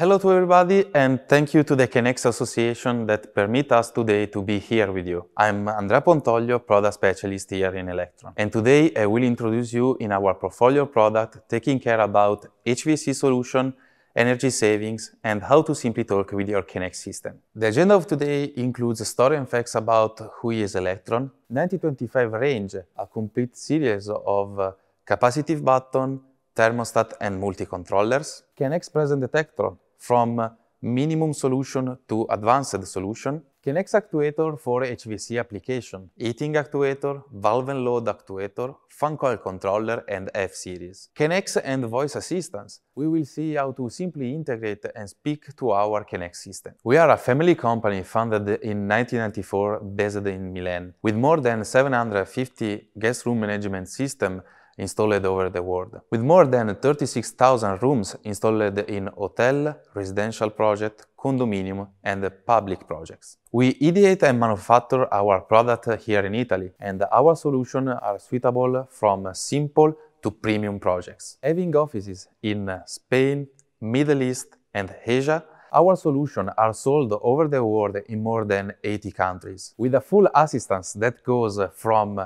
Hello to everybody and thank you to the Canex Association that permit us today to be here with you. I'm Andrea Pontoglio, product specialist here in Electron. And today I will introduce you in our portfolio product taking care about HVAC solution, energy savings and how to simply talk with your Canex system. The agenda of today includes story and facts about who is Electron, 1925 range, a complete series of uh, capacitive button, thermostat and multi-controllers, Canex present detector, from minimum solution to advanced solution, Kinex actuator for HVC application, heating actuator, valve and load actuator, fan coil controller and F-series. Kinex and voice assistance. We will see how to simply integrate and speak to our Kinex system. We are a family company founded in 1994 based in Milan with more than 750 guest room management systems installed over the world. With more than 36,000 rooms installed in hotel, residential project, condominium and public projects. We ideate and manufacture our product here in Italy and our solutions are suitable from simple to premium projects. Having offices in Spain, Middle East and Asia, our solutions are sold over the world in more than 80 countries. With a full assistance that goes from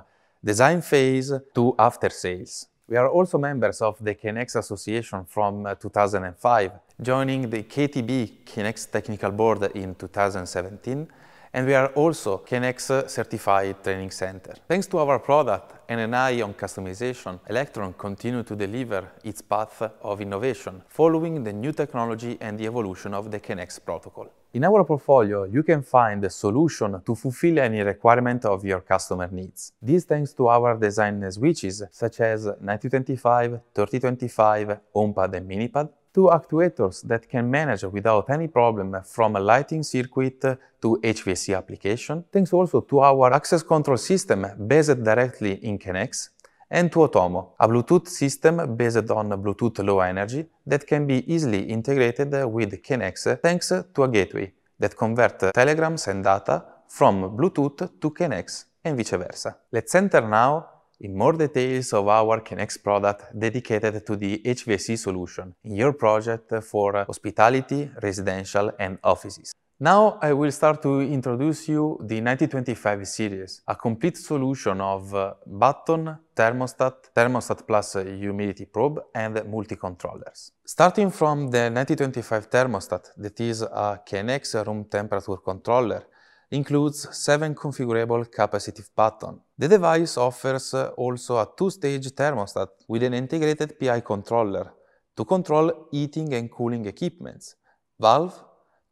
design phase to after sales. We are also members of the Kinex Association from uh, 2005, joining the KTB Kinex Technical Board in 2017 and we are also Kenex certified training center. Thanks to our product and an eye on customization, Electron continues to deliver its path of innovation, following the new technology and the evolution of the Kenex protocol. In our portfolio, you can find a solution to fulfill any requirement of your customer needs. This thanks to our design switches such as 9025, 3025, OmPad, and MiniPad, two actuators that can manage without any problem from a lighting circuit to HVAC application. Thanks also to our access control system based directly in Kinex and to Otomo, a Bluetooth system based on Bluetooth Low Energy that can be easily integrated with Kinex thanks to a gateway that converts telegrams and data from Bluetooth to Kinex and vice versa. Let's enter now in more details of our Kinex product dedicated to the HVAC solution in your project for hospitality, residential and offices. Now I will start to introduce you the 9025 series, a complete solution of uh, button, thermostat, thermostat plus humidity probe and multi-controllers. Starting from the 9025 thermostat, that is a Kinex room temperature controller includes seven configurable capacitive buttons. The device offers also a two-stage thermostat with an integrated PI controller to control heating and cooling equipments, valve,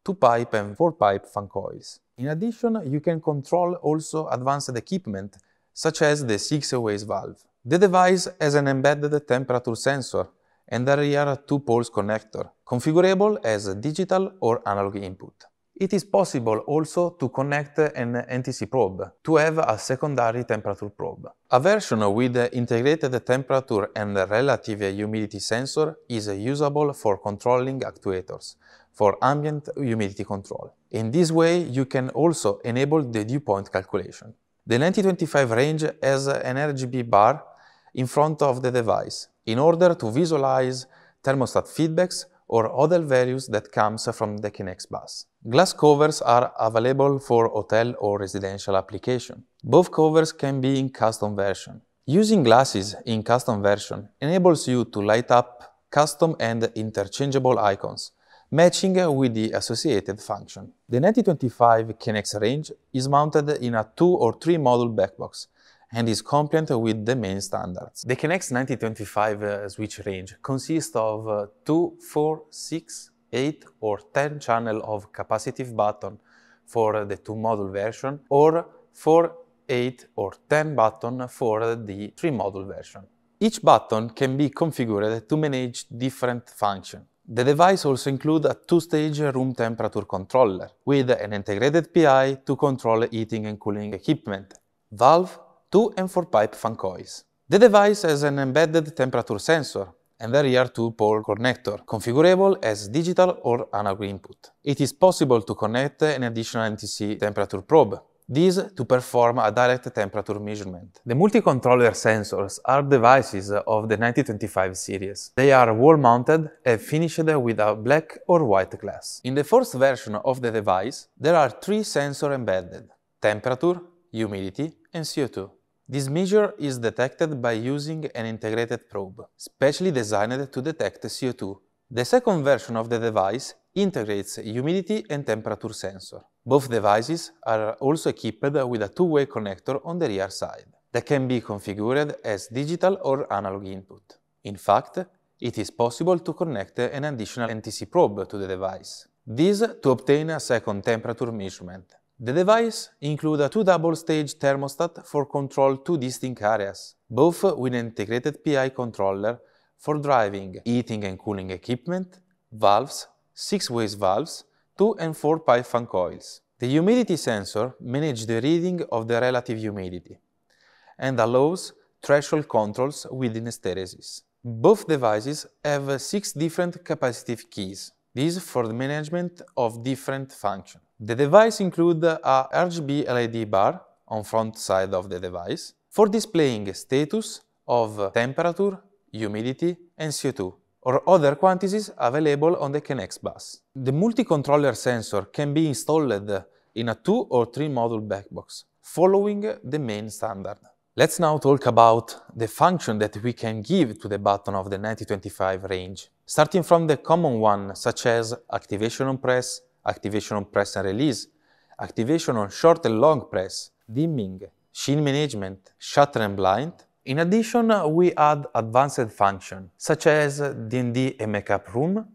two-pipe and four-pipe fan coils. In addition, you can control also advanced equipment, such as the six-ways valve. The device has an embedded temperature sensor and a rear two-poles connector, configurable as digital or analog input. It is possible also to connect an NTC probe to have a secondary temperature probe. A version with integrated temperature and relative humidity sensor is usable for controlling actuators for ambient humidity control. In this way, you can also enable the dew point calculation. The 9025 range has an RGB bar in front of the device in order to visualize thermostat feedbacks or other values that comes from the Kinex bus. Glass covers are available for hotel or residential application. Both covers can be in custom version. Using glasses in custom version enables you to light up custom and interchangeable icons, matching with the associated function. The 9025 Kinex range is mounted in a 2 or 3 module backbox and is compliant with the main standards. The Kinex 9025 uh, switch range consists of uh, 2, 4, 6, 8 or 10 channel of capacitive button for the two module version or 4, 8 or 10 button for the three module version. Each button can be configured to manage different functions. The device also includes a two-stage room temperature controller with an integrated PI to control heating and cooling equipment, valve, two and four pipe fan coils. The device has an embedded temperature sensor and there are two pole connector, configurable as digital or analog input. It is possible to connect an additional NTC temperature probe, this to perform a direct temperature measurement. The multi-controller sensors are devices of the 9025 series. They are wall-mounted and finished with a black or white glass. In the first version of the device, there are three sensors embedded, temperature, humidity and CO2. This measure is detected by using an integrated probe, specially designed to detect CO2. The second version of the device integrates humidity and temperature sensor. Both devices are also equipped with a two-way connector on the rear side that can be configured as digital or analog input. In fact, it is possible to connect an additional NTC probe to the device. This to obtain a second temperature measurement the device includes a two double-stage thermostat for control two distinct areas, both with an integrated PI controller for driving, heating and cooling equipment, valves, six-way valves, two and four pipe fan coils. The humidity sensor manages the reading of the relative humidity and allows threshold controls within hysteresis. Both devices have six different capacitive keys, these for the management of different functions. The device includes a RGB LED bar on front side of the device for displaying status of temperature, humidity and CO2 or other quantities available on the Kinex bus. The multi-controller sensor can be installed in a two or three module backbox, following the main standard. Let's now talk about the function that we can give to the button of the 9025 range, starting from the common one, such as activation on press, activation on press and release, activation on short and long press, dimming, sheen management, shutter and blind. In addition, we add advanced functions such as DND and makeup room,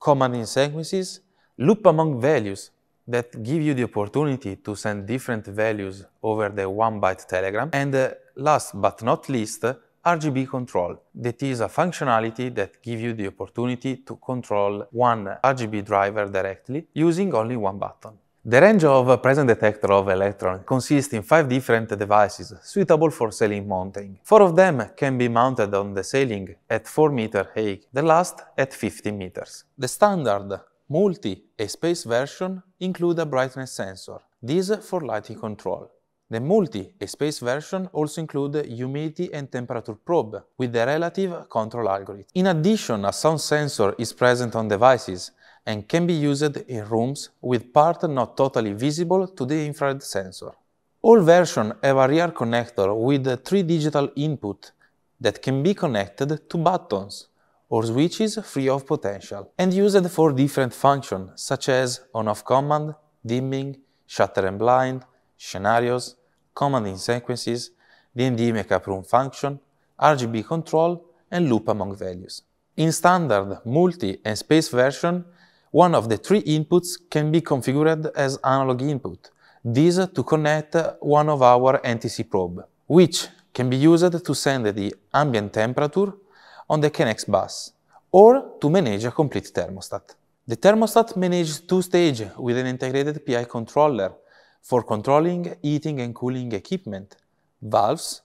command in sequences, loop among values that give you the opportunity to send different values over the one byte telegram, and uh, last but not least, RGB control. That is a functionality that gives you the opportunity to control one RGB driver directly using only one button. The range of present detector of electron consists in five different devices suitable for sailing mounting. Four of them can be mounted on the sailing at 4 meter height, the last at 15 meters. The standard multi and space version include a brightness sensor, this for lighting control. The multi-space version also includes humidity and temperature probe with the relative control algorithm. In addition, a sound sensor is present on devices and can be used in rooms with part not totally visible to the infrared sensor. All versions have a rear connector with three digital input that can be connected to buttons or switches free of potential and used for different functions such as on-off command, dimming, shutter and blind, scenarios, commanding sequences, DMD makeup room function, RGB control, and loop among values. In standard, multi, and space version, one of the three inputs can be configured as analog input, this to connect one of our NTC probe, which can be used to send the ambient temperature on the Kinex bus, or to manage a complete thermostat. The thermostat manages two stages with an integrated PI controller for controlling heating and cooling equipment, valves,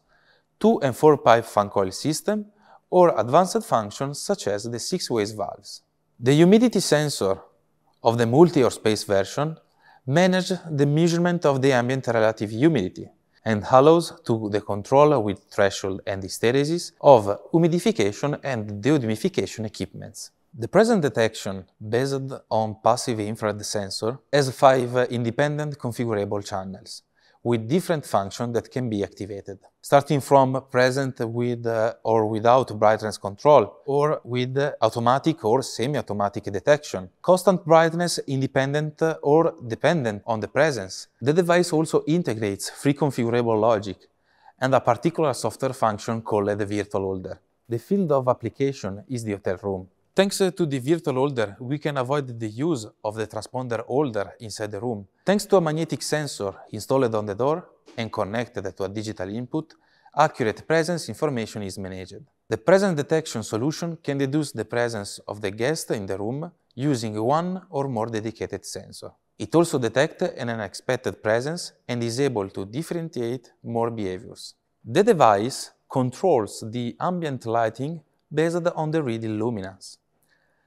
2 and 4 pipe fan coil system, or advanced functions such as the 6 way valves. The humidity sensor of the multi or space version manages the measurement of the ambient relative humidity and allows to the control with threshold and hysteresis of humidification and dehumidification equipments. The present detection, based on passive infrared sensor, has five independent configurable channels with different functions that can be activated, starting from present with uh, or without brightness control, or with automatic or semi-automatic detection, constant brightness independent or dependent on the presence. The device also integrates free configurable logic and a particular software function called the virtual holder. The field of application is the hotel room. Thanks uh, to the virtual holder, we can avoid the use of the transponder holder inside the room. Thanks to a magnetic sensor installed on the door and connected to a digital input, accurate presence information is managed. The presence detection solution can deduce the presence of the guest in the room using one or more dedicated sensor. It also detects an unexpected presence and is able to differentiate more behaviors. The device controls the ambient lighting based on the reading luminance.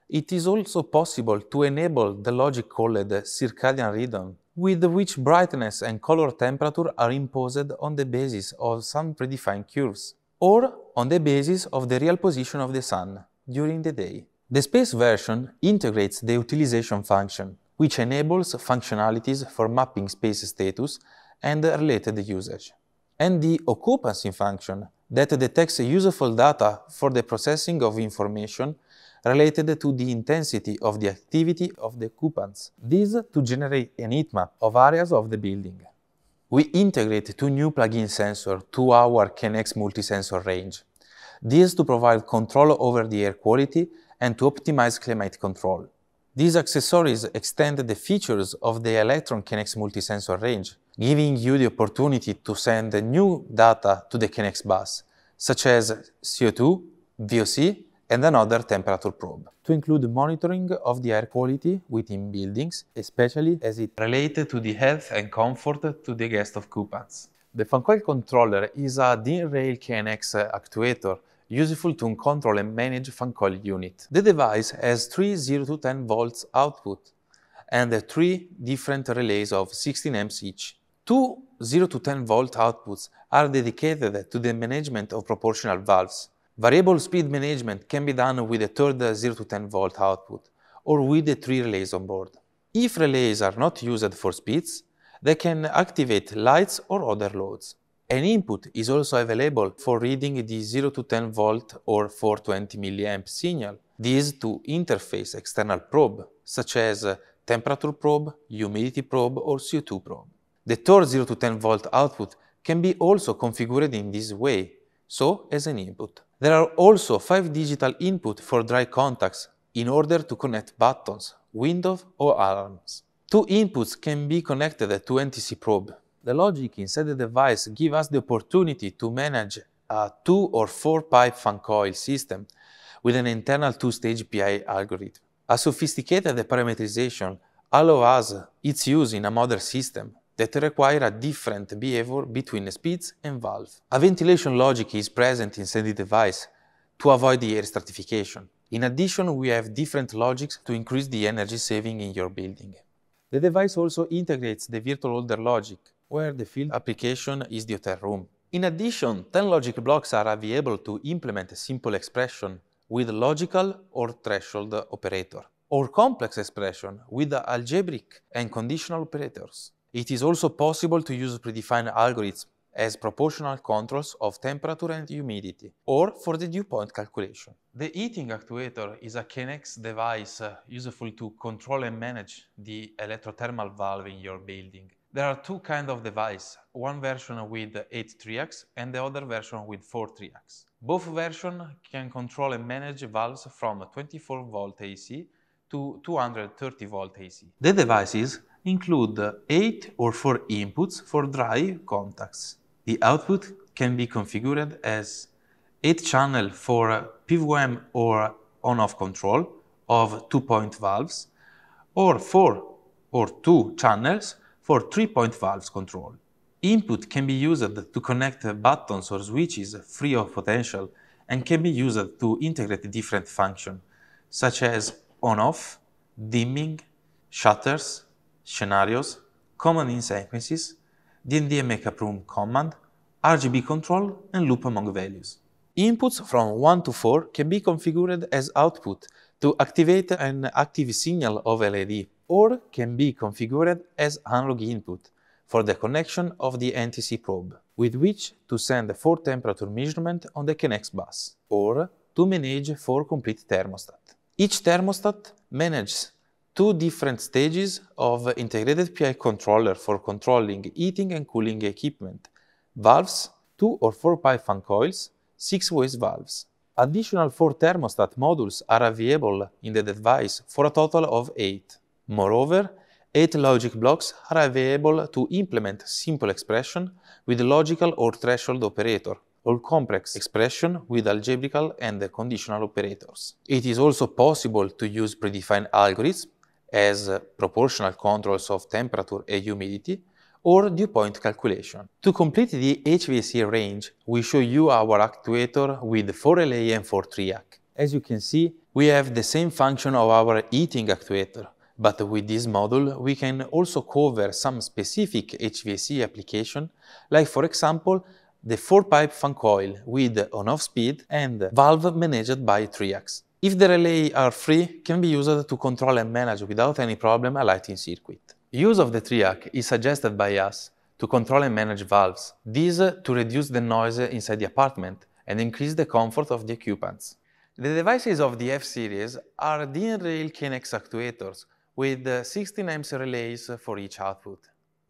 It is also possible to enable the logic called circadian rhythm, with which brightness and color temperature are imposed on the basis of some predefined curves, or on the basis of the real position of the sun during the day. The space version integrates the utilization function, which enables functionalities for mapping space status and related usage, and the occupancy function that detects useful data for the processing of information related to the intensity of the activity of the occupants, this to generate an heat map of areas of the building. We integrate two new plug-in sensors to our Kinex sensor range. This to provide control over the air quality and to optimize climate control. These accessories extend the features of the Electron Kinex sensor range, giving you the opportunity to send new data to the Kinex bus, such as CO2, VOC, and another temperature probe to include monitoring of the air quality within buildings, especially as it related to the health and comfort to the guest coupons. The Fancoil controller is a DIN-Rail KNX actuator useful to control and manage fan coil unit. The device has three 0 to 10 volts output and three different relays of 16 amps each. Two 0 to 10 volt outputs are dedicated to the management of proportional valves, Variable speed management can be done with a third 0 to 10 volt output or with the three relays on board. If relays are not used for speeds, they can activate lights or other loads. An input is also available for reading the 0 to 10 volt or 420 milliamp signal. These to interface external probe, such as temperature probe, humidity probe, or CO2 probe. The third 0 to 10 volt output can be also configured in this way, so as an input. There are also five digital input for dry contacts in order to connect buttons, windows or alarms. Two inputs can be connected to NTC probe. The logic inside the device gives us the opportunity to manage a two or four pipe fan coil system with an internal two-stage PI algorithm. A sophisticated parameterization allows its use in a modern system that require a different behavior between speeds and valve. A ventilation logic is present in the device to avoid the air stratification. In addition, we have different logics to increase the energy saving in your building. The device also integrates the virtual holder logic, where the field application is the hotel room. In addition, 10 logic blocks are available to implement a simple expression with logical or threshold operator, or complex expression with algebraic and conditional operators. It is also possible to use predefined algorithms as proportional controls of temperature and humidity, or for the dew point calculation. The heating actuator is a Kinex device uh, useful to control and manage the electrothermal valve in your building. There are two kinds of device, one version with 8 triacs and the other version with 4 triacs. Both versions can control and manage valves from 24 volt AC to 230 volt AC. The devices include 8 or 4 inputs for dry contacts. The output can be configured as 8 channel for PWM or on-off control of 2-point valves or 4 or 2 channels for 3-point valves control. Input can be used to connect buttons or switches free of potential and can be used to integrate different functions such as on-off, dimming, shutters, scenarios, common in sequences, DNDMK room command, RGB control, and loop among values. Inputs from 1 to 4 can be configured as output to activate an active signal of LED or can be configured as analog input for the connection of the NTC probe, with which to send a 4 temperature measurement on the Kinex bus, or to manage 4 complete thermostat. Each thermostat manages two different stages of integrated PI controller for controlling heating and cooling equipment, valves, two or four PI coils, six waste valves. Additional four thermostat modules are available in the device for a total of eight. Moreover, eight logic blocks are available to implement simple expression with logical or threshold operator, or complex expression with algebraical and conditional operators. It is also possible to use predefined algorithms as proportional controls of temperature and humidity, or dew point calculation. To complete the HVAC range, we show you our actuator with 4LA and 4TRIAC. As you can see, we have the same function of our heating actuator, but with this model we can also cover some specific HVAC application, like for example the 4-pipe fan coil with on-off speed and valve managed by TRIACs. If the relay are free, can be used to control and manage without any problem a lighting circuit. Use of the TRIAC is suggested by us to control and manage valves, these to reduce the noise inside the apartment and increase the comfort of the occupants. The devices of the F-Series are DIN rail Kinex actuators with 16 amps relays for each output.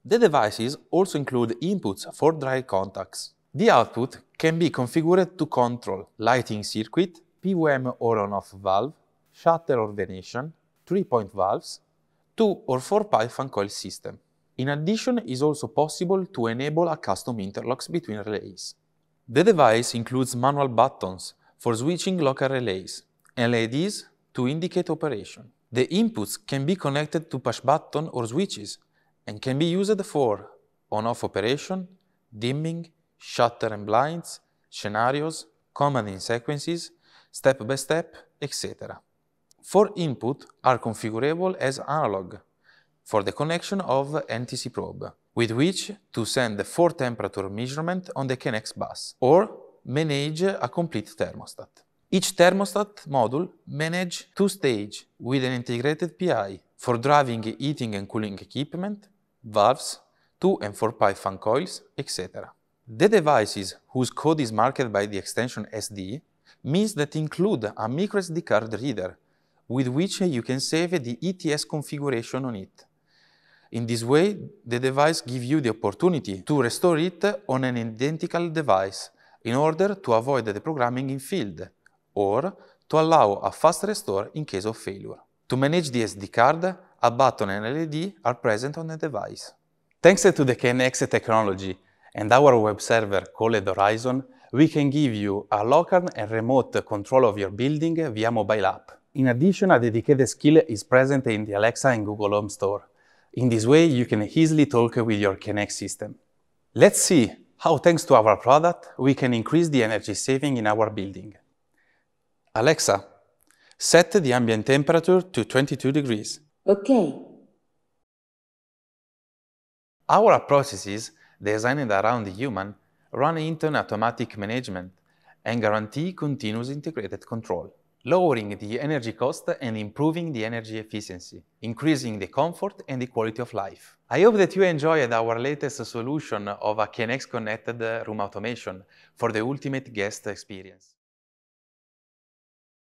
The devices also include inputs for dry contacts. The output can be configured to control lighting circuit, PWM or on-off valve, shutter or venation, three-point valves, two or four-pipe fan coil system. In addition, it is also possible to enable a custom interlocks between relays. The device includes manual buttons for switching local relays and LEDs to indicate operation. The inputs can be connected to push button or switches and can be used for on-off operation, dimming, shutter and blinds, scenarios, commanding sequences, step by step, etc. Four input are configurable as analog for the connection of NTC probe, with which to send the four temperature measurement on the Kinex bus, or manage a complete thermostat. Each thermostat module manage two stage with an integrated PI for driving heating and cooling equipment, valves, 2 and 4 pipe fan coils, etc. The devices whose code is marked by the extension SD means that include a microSD card reader with which you can save the ETS configuration on it. In this way, the device gives you the opportunity to restore it on an identical device in order to avoid the programming in field or to allow a fast restore in case of failure. To manage the SD card, a button and LED are present on the device. Thanks to the KNX technology and our web server called Horizon, we can give you a local and remote control of your building via mobile app. In addition, a dedicated skill is present in the Alexa and Google Home Store. In this way, you can easily talk with your Kinect system. Let's see how, thanks to our product, we can increase the energy saving in our building. Alexa, set the ambient temperature to 22 degrees. Okay. Our processes, is designed around the human run an automatic management and guarantee continuous integrated control, lowering the energy cost and improving the energy efficiency, increasing the comfort and the quality of life. I hope that you enjoyed our latest solution of a KNX connected room automation for the ultimate guest experience.